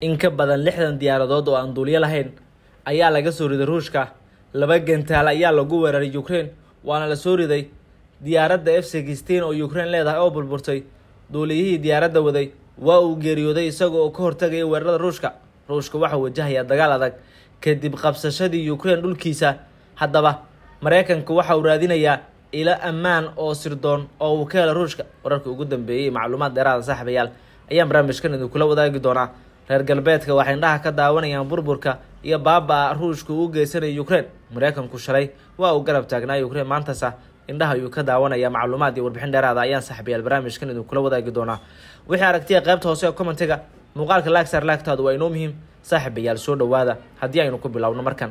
in ka badan lixdan diyaaradood oo aan duuliyo lahayn ayaa laga soo riday ruushka laba gantaal ayaa lagu weeraray ukraine waana la soo riday diyaaradda f sixteen oo ukrein leedahay oo burburtay duuliyihii diyaaradda waday waa uu geeriyooday isaga oo ka hortagaya weerarada ruushka ruushka waxaa wajahayaa dagaal adag kadib qabsashadii ukraine dhulkiisa haddaba maraykanka waxa uu raadinayaa ilo ammaan oo sirdoon oo uu ka hela ruushka wararkii ugu dambeeyey macluumaad dheeraada saaxiibayaal ayaan barnaamijkan idinkula wadaagi doonaa reer galbeedka waxay indhaha ka daawanayaan burburka iyo baabaa ruushka uu geysanaya ukrein maraykanku shalay waa uu garab taagnaa ukrein maantaas ah. indhaha ayuu ka daawanaya macluumaad iyo warbixin dheeraada ayaan saaxiibayaal barnaamijkan kula wadaagi doonaa wixii aragtiya qaybta hoose ee commentiga muuqaalka laagsar laagtaadu waa inoo muhiim saaxiibayaal soo dhowaada haddii aynu ku bilowno markan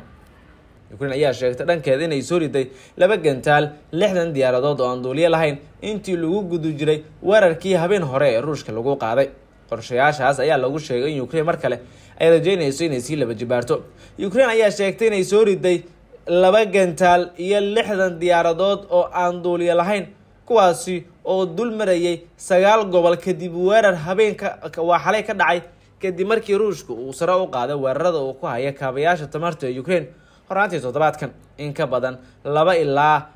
ukrein ayaa sheegtay dhankeeda inay soo riday laba gantaal lixdan diyaaradood oo aan duuliyo lahayn intii lagu gudu jiray weerarkii habeen hore ee ruushka lagu qaaday qorshayaashaas ayaa lagu sheegay in ukrein mar kale ay rajaynayso inay sii laba jibaarto ukrain ayaa sheegtay inay soo riday laba gantaal iyo lixdan diyaaradood oo aan duuliya lahayn kuwaasi oo dul marayay sagaal gobol kadib weerar habeenka waa xalay ka dhacay kadib markii ruushka uu sare u qaaday weerarada uu ku haya kaabayaasha tamarta ee ukrain horaantii toddobaadkan in ka badan laba ilaa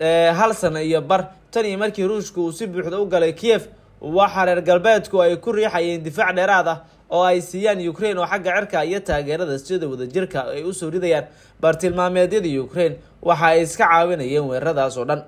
eh, hal sano iyo bar tan iyo markii ruushka uu si buuxda u galay kiyev waxaa reer galbeedku ay ku riixayeen difaac dheeraad ah oo ay siiyaan ukraine oo xagga cirka iyo taageerada sida wadajirka ay usoo ridayaan bartilmaameedyada ukraine waxa ay iska caawinayeen weeraradaas oo dhan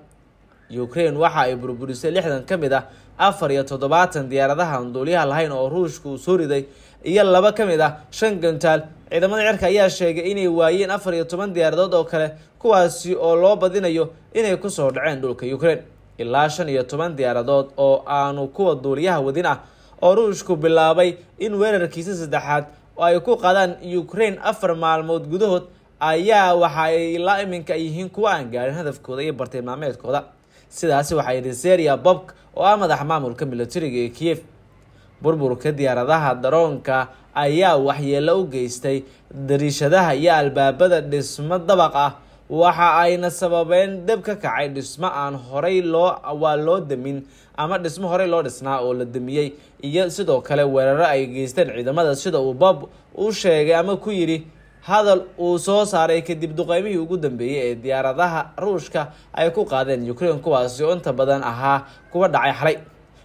ukraine waxa ay burburisay lixdan ka mid ah afar iyo toddobaatan diyaaradaha aan duuliyaha lahayn oo ruushka uu soo riday iyo laba ka mid ah shan gantaal ciidamada cirka ayaa sheegay inay waayeen afar iyo toban diyaaradood oo kale kuwaasi oo loo badinayo inay kusoo dhaceen dhulka ukraine ilaa shan iyo toban diyaaradood oo aanu kuwa duuliyaha wadin ah oo ruushku bilaabay in weerarkiisa saddexaad oo ay ku qadaan ukraine afar maalmood gudahood ayaa waxa ay ilaa iminka ay yihiin kuwa aan gaarin hadafkooda iyo bartilmaameedkooda sidaasi waxaa yidhi seria bobk oo ah madax maamulka militariga ee kiyev burburka diyaaradaha daroonka ayaa waxyeelo u geystay dariishadaha iyo albaabada dhismo dabaq ah waxa ayna sababeen dab ka kacay dhismo aan horay loo waa loo demin ama dhismo horey loo dhisnaa oo la demiyey iyo sidoo kale weeraro ay geysteen ciidamada sida uu bob u sheegay ama ku yidhi hadal uu soo saaray kadib duqeymihii ugu dambeeyey ee diyaaradaha ruushka ay ku qaadeen ukrein kuwaasi oo inta badan ahaa kuwa dhacay xalay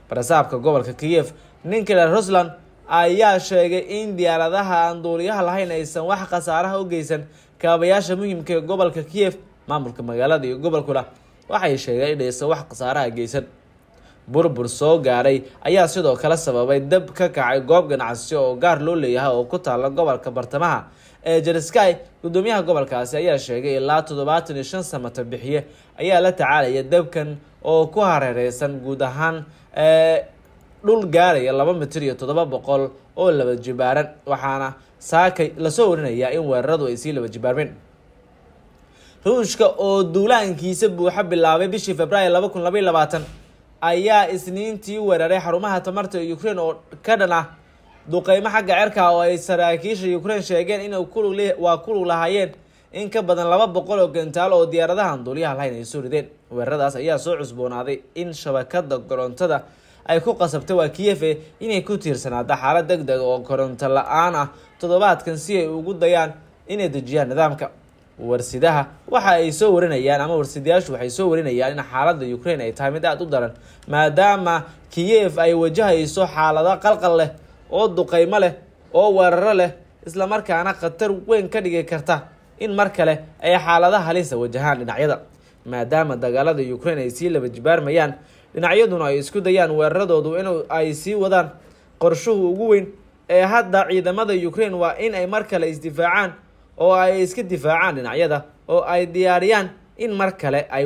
barasaabka gobolka kiyef ninkale rusland ayaa sheegay in diyaaradaha aan duuliyaha lahayn aysan wax khasaaraha u geysan kaabayaasha muhimka ee gobolka kiyev maamulka magaalada iyo gobolkuna waxay sheegeen inaysan wax khasaaraha geysan burbur soo gaaray ayaa sidoo kale sababay dab ka kacay goob ganacsi oo gaar loo leeyahay oo ku taalla gobolka bartamaha ee jenesky guddoomiyaha gobolkaasi ayaa sheegay ilaa toddobaatan iyo shan samato bixiye ayaa la tacaalaya dabkan oo ku hareereysan guud ahaan eh, dhul gaaraya laba mitir iyo toddoba boqol oo laba jibaaran waxaana saakay lasoo warinayaa in weeraradu ay sii laba jibaarbeen ruushka oo duulaankiisa buuxa bilaabay bishii februaayo laba kun labay labaatan ayaa isniintii weeraray xarumaha tamarta ukraine oo ka dhan ah duqeymo xagga cerka ah oo ay saraakiisha ukrein sheegeen in waa kulug lahaayeen in ka badan laba boqol oo gantaal oo diyaaradahan duuliyaha lahayn ay soo rideen weeraradaas ayaa soo cusboonaaday in shabakada korontada ay ku qasabtay waa kiyefe inay ku tiirsanaada xaalad deg dega oo koronto la-aan ah toddobaadkan si ay ugu dayaan inay dejiyaan nidaamka warsidaha waxa ay soo warinayaan ama warsidayaashu waxay soo warinayaan in xaaladda ukrain ay tahay mid aada u daran maadaama kiyev ay wajahayso xaalado qalqal leh oo duqeymo leh oo weeraro leh islamarkaana khatar weyn ka dhigi karta in mar kale ay xaalada halisa ah wajahaan dhinacyada maadaama dagaalada ukraine ay sii laba jibaarmayaan dhinacyaduna ay isku dayaan weeraradoodu in ay sii wadaan qorshuhu ugu weyn ee hadda ciidamada ukraine waa in ay mar kale isdifaacaan oo ay iska difaacaan dhinacyada oo ay diyaariyaan in mar kale ay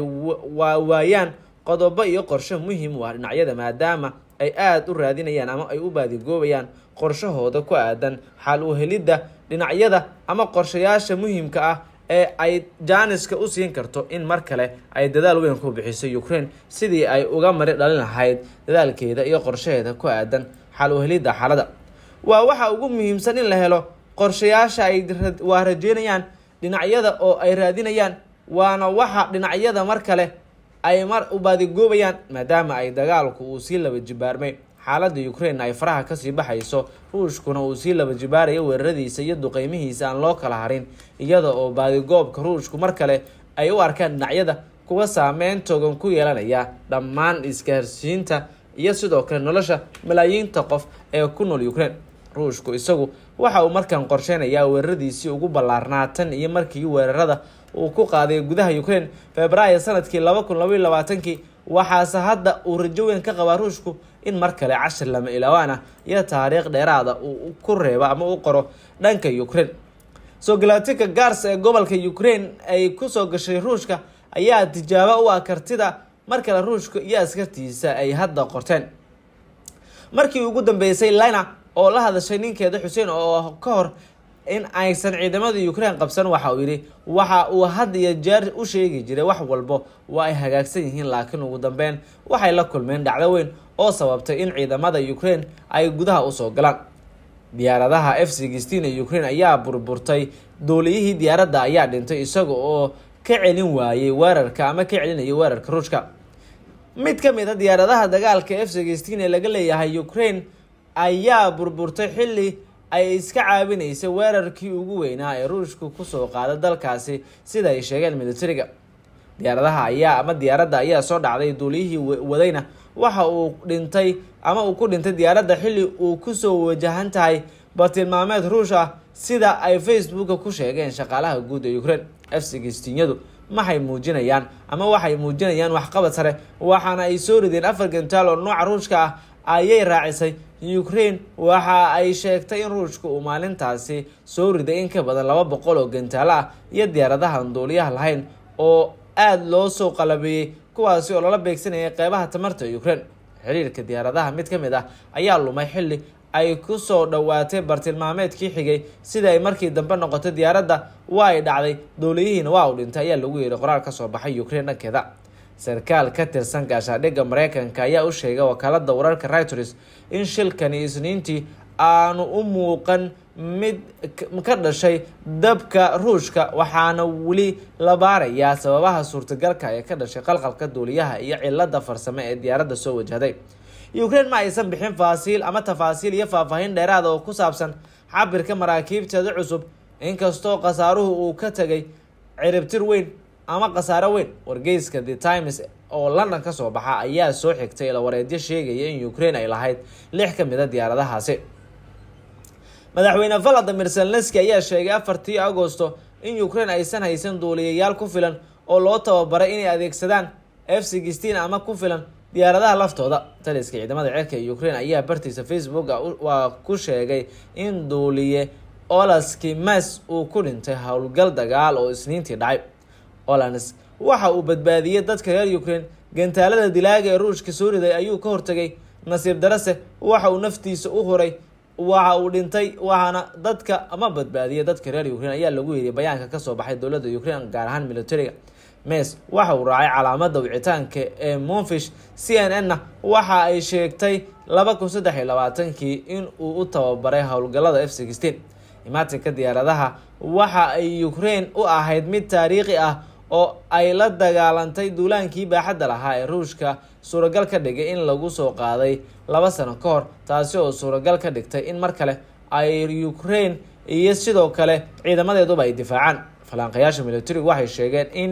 wawaayaan qodobo iyo qorsho muhim u ah dhinacyada maadaama ay aada u raadinayaan ama ay u baadigoobayaan qorshahooda ku aadan xal u helidda dhinacyada ama qorshayaasha muhiimka ah ee ay jaaniska u siin karto in mar kale ay dadaal weyn ku bixiso ukraine sidii ay uga mari dhalin lahayd dadaalkeeda iyo qorshaheeda ku aadan xaal u helidda xaalada waa waxa ugu muhiimsan in la helo qorshayaasha ay waa rajeynayaan dhinacyada oo ay raadinayaan waana waxa dhinacyada mar kale ay mar u maadaama ay dagaalku uu sii laba jibaarmay xaaladda ukraine ay faraha kasii baxayso ruushkuna uu sii laba jibaaraya weeraradiisa iyo duqeymihiisa aan loo kala harin iyada oo baadigoobka ruushku mar kale ay u arkaan dhinacyada kuwa saameyn togan ku yeelanaya dhammaan isgaarsiinta iyo sidoo kale nolosha malaayiinta qof ee ku nool ukraine ruushku isagu waxa uu markan qorsheynayaa weeraradiisii ugu ballaarnaa tan iyo markii weerarada uu ku qaaday gudaha ukraine februaayo sanadkii laba kun labaiy labaatankii waxaase hadda uu rajo weyn ka qabaa ruushku in mar kale cashir lama ilawaan ah iyo taariikh dheeraada uu ku reebo ama u qoro dhanka ukraine soo galaatika gaars ee gobolka ukraine ay kusoo gashay ruushka ayaa tijaabo u ah kartida mar kale ruushka iyo askartiisa ay hadda qorteen markii ugu dambeysay lina oo la hadashay ninkeeda xuseen oo ah ka hor in aysan ciidamada ukrain qabsan waxa uu yidhi waxa uu had iyo jeer u sheegi jiray wax walbo waa ay hagaagsan yihiin laakiin ugu dambeyn waxay la kulmeen dhacdo weyn oo sababtay in ciidamada ukraine ay gudaha usoo galaan diyaaradaha f sixteen ee ukraine ayaa burburtay duuliyihii diyaaradda ayaa dhintay isaga oo ka celin waayey weerarka ama ka celinaya weerarka ruushka mid ka mid a ah diyaaradaha dagaalka f sixteen ee laga leeyahay ukraine ayaa burburtay xilli ay iska caabinaysay weerarkii ugu weynaa ee ruushku kusoo qaaday dalkaasi sida ay sheegeen militariga diyaaradaha ayaa ama diyaaradda ayaa soo dhacday duuliyihii wadayna waxa uu dhintay ama uu ku dhintay diyaaradda xilli uu kusoo wajahan tahay bartilmaameed ruush ah sida ay facebooka ku sheegeen shaqaalaha guud ee ukraine afsigistiinyadu maxay muujinayaan ama waxay muujinayaan waxqabad sare waxaana ay soo rideen afar gantaal oo nooca ruushka ah ayay raacisay ukraine waxa ay sheegtay in ruushka uu maalintaasi soo riday in ka badan laba boqol oo gantaalo ah iyo diyaaradahan duuliyaha lahayn oo aada loo soo qalabeeyey kuwaasi oo lala beegsanayay qeybaha tamarta ukraine xiriirka diyaaradaha mid ka mid ah ayaa lumay xilli ay kusoo soo dhowaatay bartilmaameedkii xigay sida ay markii dambe noqotay diyaaradda waa ay dhacday duuliyihiina waa uu dhintay ayaa lagu yeehay qoraal ka soo baxay ukraine dhankeeda sarkaal ka tirsan gaashaadhigga mareykanka ayaa u sheegay wakaalada wararka raytors in shilkani isniintii aanu u muuqan mid ka dhashay dabka ruushka waxaana weli la baarayaa sababaha suurtagalka ee ka dhashay qalqalka duuliyaha iyo cilada farsame ee diyaaradda soo wajahday ukrein ma aysan bixin faasiil ama tafaasiil iyo faahfaahin dheeraada oo ku saabsan cabirka maraakiibteeda cusub inkastoo khasaaruhu uu ka tegay ciribtir weyn ama khasaaro weyn wargeyska the times oo london ka soo baxa ayaa soo xigtay ilawareedyo sheegaya in ukraine ay lahayd lix ka mida ah diyaaradahaasi madaxweyne valadimir zelenski ayaa sheegay afartii agoosto in ukraine aysan haysan duuliyayaal ku filan oo loo tababaray inay adeegsadaan f sixteen ama ku filan diyaaradaha laftooda taliska ciidamada ceerka ee ukraine ayaa bartiisa facebook waa ku sheegay in duuliye olaski mas uu ku dhintay howlgal dagaal oo isniintii dhacay olans waxa uu badbaadiyey dadka reer ukraine gantaalada dilaaga ee ruushka soo riday ayuu ka hortegay nasiib darase waxa uu naftiisa u huray waxa uu dhintay waxaana dadka ma badbaadiya dadka reer ukrein ayaa lagu yeeriya bayaanka kasoo baxay dowladda ukrein gaar ahaan militariga mes waxa uu raacay calaamada wicitaanka ee monfish c n n na waxa ay sheegtay laba kun saddex iyo labaatankii in uu u tababaray howlgallada f sixteen imaatinka diyaaradaha waxa ay ukraine u ahayd mid taariikhi ah oo ay la dagaalantay duulaankii baaxadda lahaa ee ruushka suuragal ka dhigay in lagu soo qaaday laba sano ka hor taasi oo suuragal ka dhigtay in mar kale ay ukraine iyo sidoo kale ciidamadeeduba ay difaacaan falanqayaasha militarigu waxay sheegeen in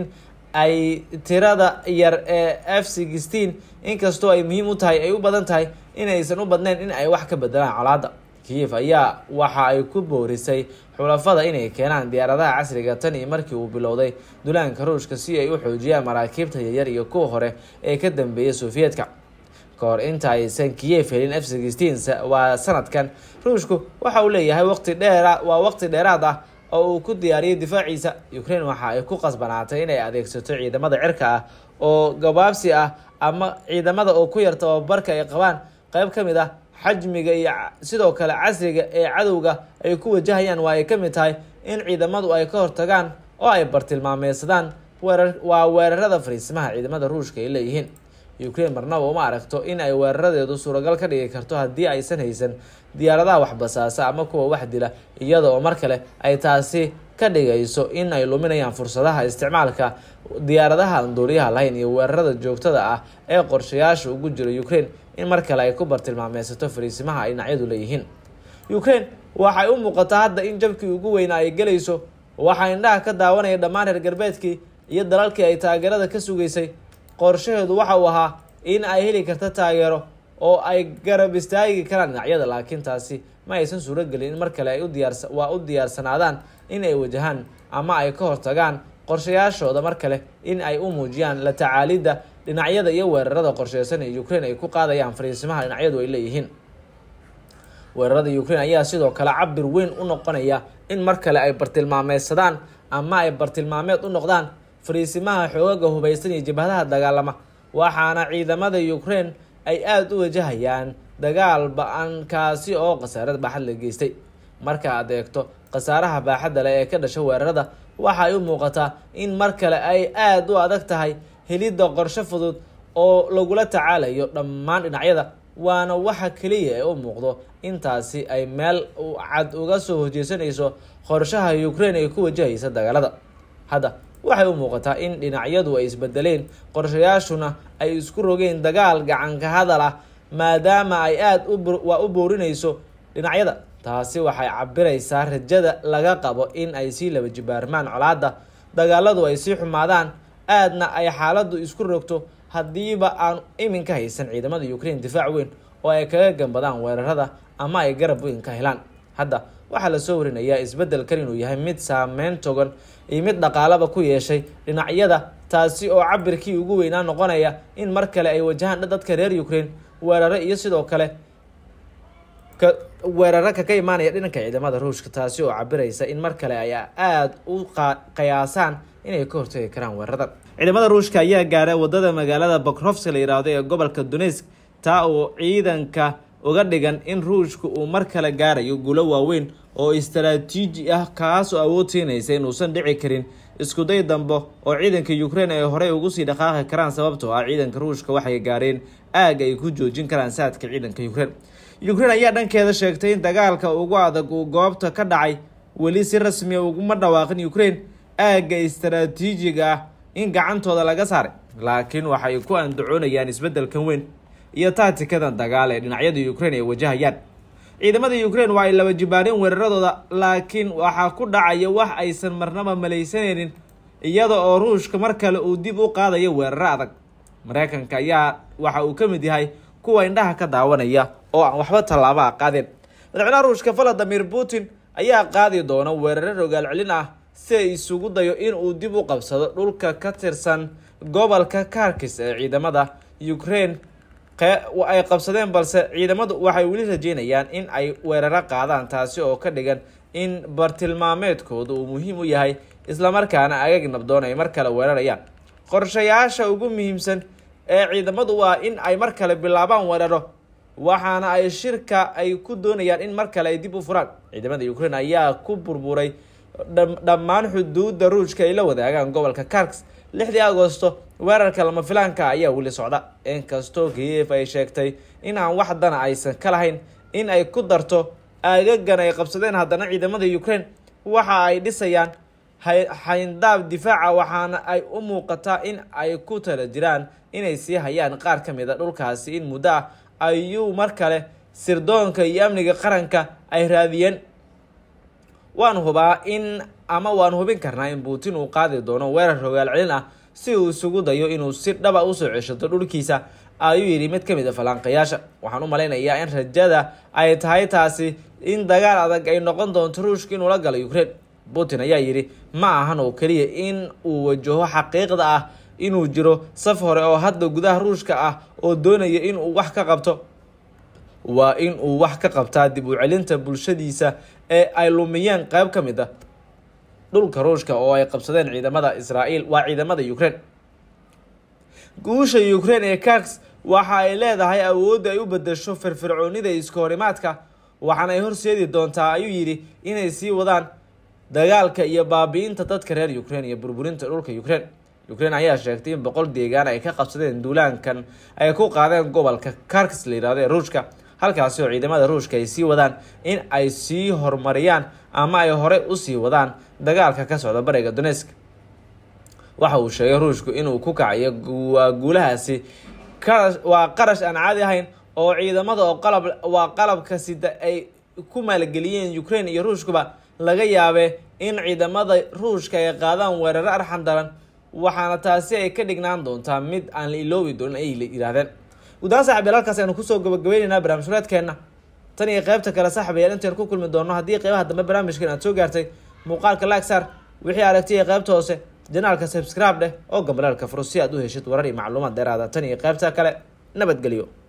ay tirada yar ee f sixteen inkastoo ay muhiim u tahay ay u badan tahay inaysan u badneyn in ay wax ka bedelaan colaadda kiyev ayaa waxa ay ku boorisay xulafada inay keenaan diyaaradaha casriga ah tan iyo markii uu bilowday dulaanka ruushka si ay u xoojiyaan maraakiibta yaryar iyo kuwa hore ee ka dambeeya sofiyeedka kahor hor inta aysan kiyev helin f waa sanadkan ruushku waxa uu leeyahay waqti dheera waa wakti dheeraad ah oo uu ku diyaariyay difaaciisa ukraine waxa ay ku qasbanaatay inay adeegsato ciidamada cirka ah oo gabaabsi ah ama ciidamada oo ku yar tababarka ay qabaan qayb ka mid ah xajmiga iyo sidoo kale casriga ee cadowga ay ku wajahayaan waa ay ka mid tahay in ciidamadu ay ka hortagaan oo ay bartilmaameysadaan waa weerarada fariisimaha ciidamada ruushka ay leeyihiin ukrain marnaba uma aragto in ay weeraradeedu suuragal ka dhigi karto haddii aysan haysan diyaaradaha waxbasaasa ama kuwa wax dila iyada oo mar kale ay taasi ka dhigayso in ay luminayaan fursadaha isticmaalka diyaaradaha anduuliyaha lahayn iyo weerarada joogtada ah ee qorshayaasha ugu jira ukraine in mar kale ay ku bartilmaameysato fariisimaha ay dhinacyadu leeyihiin ukraine waxay u muuqataa hadda in jabkii ugu weynaa ay gelayso waxaa indhaha ka daawanaya dhammaan reer garbeedkii iyo dalalkii ay taageerada ka sugaysay qorshaheedu waxa uu ahaa in ay heli karta taageero oo ay garab istaagi karaan dhinacyada laakiin taasi ma aysan suurogelin in mar kale ay u diyaarsanaadaan in ay wajahaan ama ay ka hortagaan qorshayaashooda mar kale in ay u muujiyaan la tacaalidda dhinacyada iyo weerarada qorsheysan ee ukraine ay ku qaadayaan fariisimaha dhinacyadu ay leeyihiin weerarada ukraine ayaa sidoo kale cabir weyn u noqonaya in mar kale ay bartilmaameysadaan ama ay bartilmaameed u noqdaan fariisimaha xoogaga hubaysan iyo jabhadaha dagaalama waxaana ciidamada ukraine ay aada u wajahayaan dagaal ba ankaasi oo khasaarad baaxad la geystay marka aad eegto khasaaraha baaxadda leh ee ka dhasha weerarada waxaay u muuqataa in mar kale ay aada u adag tahay helidda qorsho fudud oo lagula tacaalayo dhammaan dhinacyada waana waxa keliya ee u muuqdo intaasi ay meel cad uga soo horjeesanayso qorshaha ukraine ay ku wajahaysa dagaalada hadda waxay u muuqataa in dhinacyadu ay isbedeleen qorshayaashuna ay isku rogeen dagaal gacanka hadal ah maadaama ay aada uwaa u boorinayso dhinacyada taasi waxay cabiraysaa rajada laga qabo in ay sii laba jibaarmaan colaadda dagaaladu ay sii xumaadaan aadna ay xaaladdu isku rogto haddiiba aan iminka haysan ciidamada ukraine difaac weyn oo ay kaga gambadaan weerarada ama ay garab weyn ka helaan hadda waxaa lasoo warinayaa isbeddelkan inuu yahay mid saameyn togan iyo mid dhaqaalaba ku yeeshay dhinacyada taasi oo cabirkii ugu weynaa noqonaya in mar kale ay wajahaan dadka reer ukraine weeraro iyo sidoo kale weerara ka imaanaya dhinanka ciidamada ruushka taasi oo cabiraysa in mar kale ay aada u qiyaasaan inay ka hortegi karaan weerarada ciidamada ruushka ayaa gaara waddada magaalada bokrovska la yihaahdo ee gobolka dunesk taa oo ciidanka uga dhigan in ruushka uu mar kale gaarayo guulo waaweyn oo istaraatiiji ah kaas oo awoodsiinaysa inuusan dhici karin iskuday dambo oo ciidanka ukrein ay horey ugu sii dhaqaaqi karaan sababtoo ah ciidanka ruushka waxay gaareen aag ay ku joojin karaan saadka ciidanka ukrein yukrain ayaa dhankeeda sheegtay in dagaalka ugu adag uu goobta ka dhacay weli si rasmiya ah uguma dhawaaqin yukrain aagga istaraatiijiga ah in gacantooda laga saaray laakiin waxay ku andacoonayaan isbeddelkan weyn iyo taatikadan dagaal ee dhinacyada ukrein ay wajahayaan ciidamada yukrain waa ay laba jibaareen weeraradooda laakiin waxaa ku dhacaya wax aysan marnaba malaysanaynin iyada oo ruushka mar kale uu dib u qaadayo weeraro adag maraykanka ayaa waxa uu ka mid yahay kuwa indhaha ka daawanaya oo aan waxba tallaabaha qaadin madaxweynaha ruushka valadimir putin ayaa qaadi doona weerare rogaal celin ah si ay isugu dayo in uu dib u qabsado dhulka ka tirsan gobolka karkis ee ciidamada ukraine ay qabsadeen balse ciidamadu waxay weli rajeynayaan in ay weeraro qaadaan taasi oo ka dhigan in bartilmaameedkooda uu muhiim u yahay islamarkaana agag nabdoon ay mar kale weerarayaan qorshayaasha ugu muhiimsan ee ciidamadu waa in ay mar kale bilaabaan weeraro waxaana ay shirka ay ku doonayaan in mar kale ay dib u furaan ciidamada ukraine ayaa ku burburay dhammaan xuduudda ruushka ay la wadaagaan gobolka karks lixdii agoosto weerarka lama filaanka ayaa weli socda inkastoo kiyef ay sheegtay in aan wax dana aysan ka lahayn in ay ku darto aagagan ay qabsadeen haddana ciidamada ukraine waxa ay dhisayaan hayndaab difaaca waxaana ay u muuqataa in ay ku tala jiraan inay sii hayaan qaar ka mida dhulkaasi in muddo ah ayuu mar kale sirdoonka iyo amniga qaranka ay raadiyeen waan hubaa in ama waan hubin karnaa in buutin uu qaadi doono weerar rogaal celin ah si uu isugu dayo inuu si dhaba ah usoo ceshato dhulkiisa ayuu yidhi mid ka mid a falanqayaasha waxaan u malaynayaa in rajada ay tahay taasi in dagaal adag ay noqon doonto ruushka inuu la galo ukrein putin ayaa yidhi ma ahan oo keliya in uu wajaho xaqiiqda ah inuu jiro saf hore oo hadda gudaha ruushka ah oo doonaya in uu wax ka qabto waa in uu wax ka qabtaa dib u celinta bulshadiisa ee ay lumiyeen qayb ka mid a ah dhulka ruushka oo ay qabsadeen ciidamada israa'iil waa ciidamada ukraine guusha ukraine ee kax waxa ay leedahay awoodda ay u bedasho firfircoonida iskahorimaadka waxaana ay horseedi doontaa ayuu yidhi inay sii wadaan dagaalka iyo baabi-inta dadka reer ukrein iyo burburinta dhulka ukrein ukraine ayaa sheegtay in boqol deegaan ay ka qabsadeen duulaankan ay ku qaadeen gobolka karks la yihahdo ee ruushka halkaasi oo ciidamada ruushka ay sii wadaan in ay sii horumariyaan ama ay horey usii wadaan dagaalka ka socda bariga donesk waxa uu sheegay ruushku inuu ku kacayo waa guulahaasi waa qarash aan caadi ahayn oo ciidamada oo qalab waa qalabka sida ay ku maalgeliyeen ukraine iyo ruushkuba laga yaabee in ciidamada ruushka ay qaadaan weeraro arxan daran waxaana taasi ay ka dhignaan doontaa mid aan la iloobi doonin ay yidhaahdeen guddaan saaxib yaal halkaas aynu kusoo gabagabeynaynaa barnaamij fureedkeenna tan iyo qaybta kale saaxib yaal intaynu ku kulmi doonno haddii qeybaha dambe barnaamijkan aad soo gaartay muuqaalka laagsaar wixii aragtay ee qaybta hoose janaalka sabscribe dheh oo gambalaalka furo si aad u heshid warar iyo macluumaad dheeraada tan iyo qaybta kale nabadgelyo